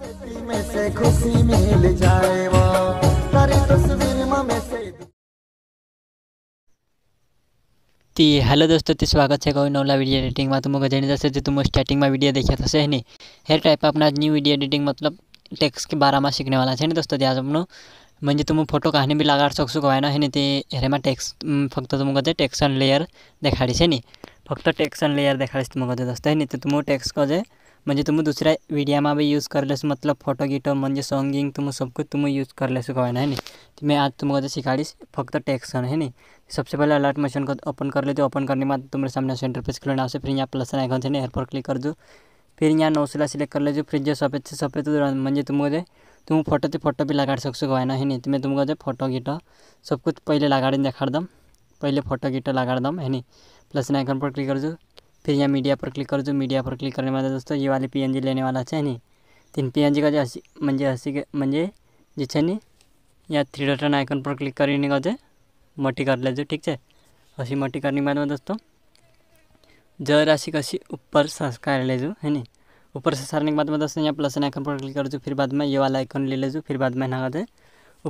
ती हेलो दोस्तों ती स्वागत है कोई नवला वीडियो एडिटिंग में तुमको जी जैसे तुम स्टार्टिंग में वीडियो देखा था है हर टाइप अपना आज न्यू वीडियो एडिटिंग मतलब टेक्स के बारे में सीखने वाला है दोस्तों आज अपनों मजे तुम फोटो कहने भी लगा सकस है हेरे में टेक्स फक्त तुमको टेक्सन लेयर देखाड़ी है फक्त टेक्सन लेयर देखाड़ी तुमको दोस्तों है तुम टेक्स को मजे तुम्हें दूसरा वीडियो में भी यूज कर लेस मतलब फोटो गीटो मजे सॉन्गिंग तुम सब कुछ तुम्हें यूज कर लेस कहना तो है नी तो मैं आज तुमको तो सिखाड़ीस फक्त टेक्सन है नी सबसे पहले अलर्ट मशीन को ओपन कर लेते ओपन करने बाद तुम्हारे सामने सेंटर पेज स्क्रीन आ फिर यहाँ प्लस आइकन से एयर पर क्लिक कर दो फिर यहाँ नौसला सिलेक्ट कर लेजो फिर जो सफ़ेद से सफ़ेद मजे तुमको जो तुम फोटो तो फोटो भी लगा सकस है है नी तो मैं तुमको जो फोटो गीट सब कुछ पहले लगाड़ी दिखा दम पहले फोटो गीट लगाड़ दम है नी प्लस आइकन पर क्लिक कर दो फिर यहाँ मीडिया पर क्लिक करो जो मीडिया पर क्लिक करने वाला दोस्तों ये वाले पी लेने वाला अच्छा है नहीं तीन पीएनजी का जो हसी म्हणजे हसी मंजे जे अच्छा है नहीं या थ्री डटन आइकन पर क्लिक कर ले जो ठीक है हसी છે करने મટી में दोस्तों દોસ્તો राशि कसी ऊपर संस्कार ले जो है नी ऊपर से सारने के बाद में दोस्तों यहाँ प्लस आइकन पर क्लिक कर जो फिर बाद में ये वाला आइकन ले ले फिर बाद में ना करते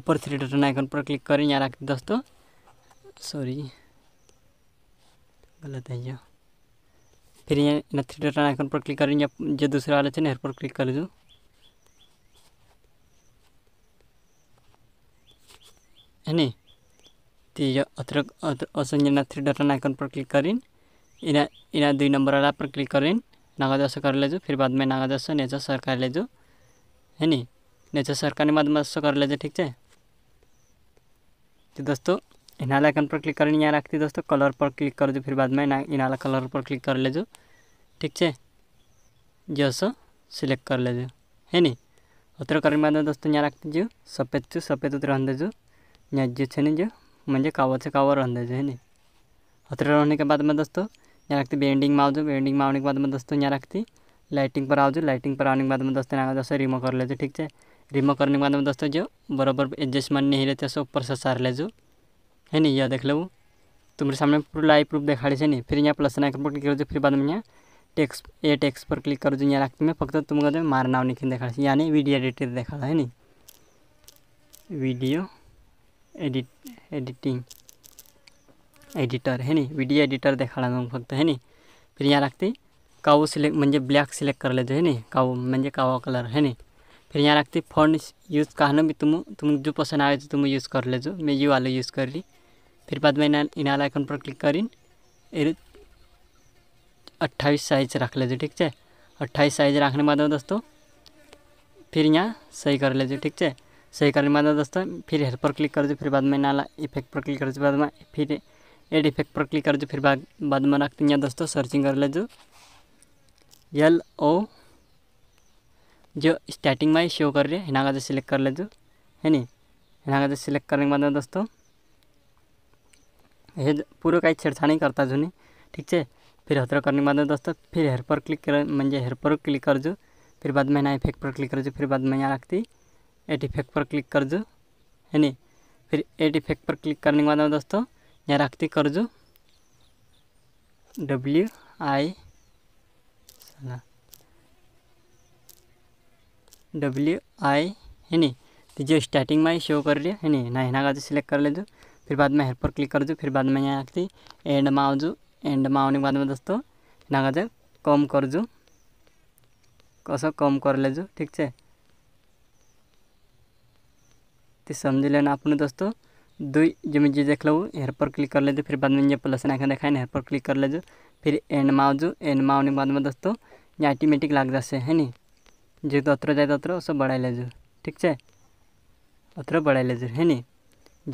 ऊपर थ्री डटन आइकन पर क्लिक करें यहाँ रख दोस्तों सॉरी गलत है ये फिर यहाँ थ्री डॉट आइकन पर क्लिक या जो दूसरा वाला चाहिए पर क्लिक कर दूँ है नी तो ये अत्र थ्री डॉट आइकन पर क्लिक करें इना इना दुई नंबर वाला पर क्लिक करें नागादास कर लेजु फिर बाद में नागादास नेचा नेचर सरकार लेजु है नी नेचर सरकार ने बाद में कर लेजो ठीक है तो दोस्तों इनाल आइकन पर क्लिक करनी यहाँ रखती दोस्तों कलर पर क्लिक कर दो फिर बाद में इनाल कलर पर क्लिक कर जो ठीक है जैसो सिलेक्ट कर ले जो है नी उतर कर बाद दोस्तों यहाँ रख दीजिए सफ़ेद से सफ़ेद उतर रहने जो यहाँ जो है नी जो मुझे कावर से कावर रहने जो है नी उतर रहने के बाद में दोस्तों यहाँ रखती बेंडिंग में आओ बेंडिंग में आने के बाद में दोस्तों यहाँ रखती लाइटिंग पर आओ लाइटिंग पर आने के बाद में दोस्तों यहाँ जैसे रिमो कर ले जो ठीक है रिमो करने के बाद में दोस्तों जो बराबर एडजस्टमेंट नहीं रहते ऊपर से सार लेजो है नहीं यह देख लो तुम्हारे सामने पूरा लाइव प्रूफ देखा रहे नहीं फिर यहाँ प्लस आइकन पर क्लिक करो तो फिर बाद में यहाँ टेक्स ए टेक्स पर क्लिक करो तो यहाँ रखते में फक्त तुम कहते तो मार नाव लिखी देखा यानी वीडियो एडिटर देखा है नहीं वीडियो एडिट एडिटिंग एडिटर है नहीं वीडियो एडिटर देखा तुम फक्त है नहीं फिर यहाँ रखते काऊ सिलेक्ट मजे ब्लैक सिलेक्ट कर लेते है नहीं काऊ म्हणजे कावा कलर है नहीं फिर यहाँ रखते फॉन्ट यूज़ कहना भी तुम तुम जो पसंद आए तो तुम यूज़ कर लेजो मैं ये वाला यूज़ कर ली फिर बाद में इनाल आइकन पर क्लिक करीन अट्ठाईस साइज रख लेजो ठीक है अट्ठाईस साइज रखने बाद दोस्तों फिर यहाँ सही कर लेजो ठीक है सही करने बाद दोस्तों फिर हेल्प पर क्लिक कर दो फिर बाद में इनाल इफेक्ट पर क्लिक कर दो बाद में फिर एड इफेक्ट पर क्लिक कर दो फिर बाद में रखते हैं दोस्तों सर्चिंग कर लेजो एल ओ जो स्टार्टिंग में ही शो कर रही है हिना सिलेक्ट कर लेजो है नी हिना सिलेक्ट करने के बाद दोस्तों हे पूरे काही छेड़छाड़ी करता जुनी ठीक है फिर हथरा करने के बाद दोस्तों फिर हेयर पर क्लिक कर मजे हेयर पर क्लिक कर जो फिर बाद में ना इफेक्ट पर क्लिक कर जो फिर बाद में यहाँ रखती एट इफेक्ट पर क्लिक कर जो है नी फिर एट इफेक्ट पर क्लिक करने के बाद दोस्तों यहाँ रखती कर जो डब्ल्यू आई डब्ल्यू आई है नी तो जो स्टार्टिंग में ही शो कर रही है नी ना हिना का जो सिलेक्ट कर ले जो फिर बाद में हेल्प पर क्लिक कर जो फिर बाद में यहाँ आती एंड में आज एंड में आने के बाद में दोस्तों ना जो कम कर जो कस कम कर जो ठीक है तो समझ लेना अपने दोस्तों दुई जो मैं जी देख लो हेयर पर क्लिक कर ले फिर बाद में ये प्लस आँखें दिखाए हेयर पर क्लिक कर ले फिर एंड में आज एंड में आने के बाद में दोस्तों ये ऑटोमेटिक लग जासे है नी जो तो अत्र जाए तो सब बढ़ाई लेजो ठीक है अत्र बढ़ाई लेजो है नी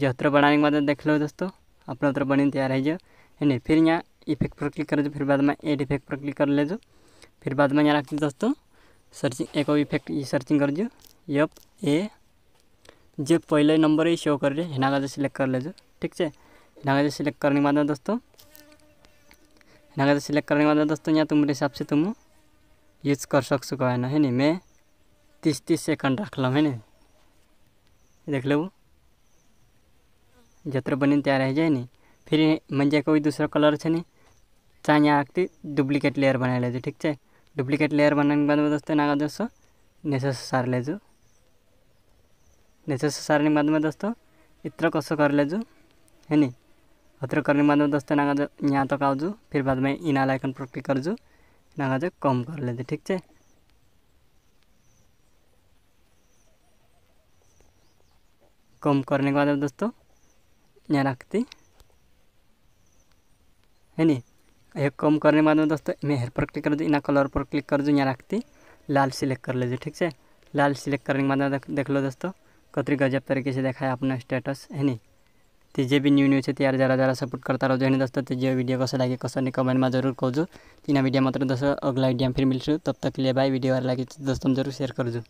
जो बनाने के बाद देख लो दोस्तों अपना हथरा बनी तैयार है जो है नहीं फिर यहाँ इफेक्ट पर क्लिक कर दो फिर बाद में एड इफेक्ट पर क्लिक कर ले जो फिर बाद में यहाँ रख दो दोस्तों सर्चिंग एक और इफेक्ट ये सर्चिंग कर जो यप ए जो पहले नंबर ही शो कर रहे हैं का सिलेक्ट कर ले जो ठीक है हिना सिलेक्ट करने के बाद दोस्तों हिना सिलेक्ट करने के बाद दोस्तों यहाँ तुम्हारे हिसाब से तुम यूज़ कर सक सको है ना है नहीं मैं तीस तीस सेकंड रख लूँ है नहीं देख लो जत्रो बनी तैयार हो जाए नी फिर मंजे कोई दूसरा कलर है नी चाहे यहाँ आगे डुप्लिकेट लेयर बना लेजो ठीक है डुप्लिकेट लेयर बनाने के बाद में दोस्तों नागा दोस्तों नेसेस सार लेजो नेसेस सारने के बाद में दोस्तों इतना कसो कर लेजो है नी अत्र करने के बाद में दोस्तों नागा जो यहाँ तक तो आज फिर बाद में इन आलाइकन पर क्लिक कर जो नागा जो कम कर लेते ठीक है कम करने के बाद दोस्तों यहाँ रखते है नी यह कम करने के बाद में दोस्तों मैं हेयर पर क्लिक कर दूँ इना कलर पर क्लिक कर दूँ यहाँ रखती लाल सिलेक्ट कर लीजिए ठीक है लाल सिलेक्ट करने के बाद देख लो दोस्तों कतरी गजब तरीके से देखा है अपना स्टेटस है नी तो भी न्यू न्यू है यार जरा जरा सपोर्ट करता रहो है दोस्तों तो वीडियो कस लगे कसो नहीं कमेंट में जरूर कहजो तीन वीडियो मतलब दोस्तों अगला वीडियो में फिर मिलसू तब तक के लिए बाय वीडियो वाला लगे दोस्तों जरूर शेयर करजो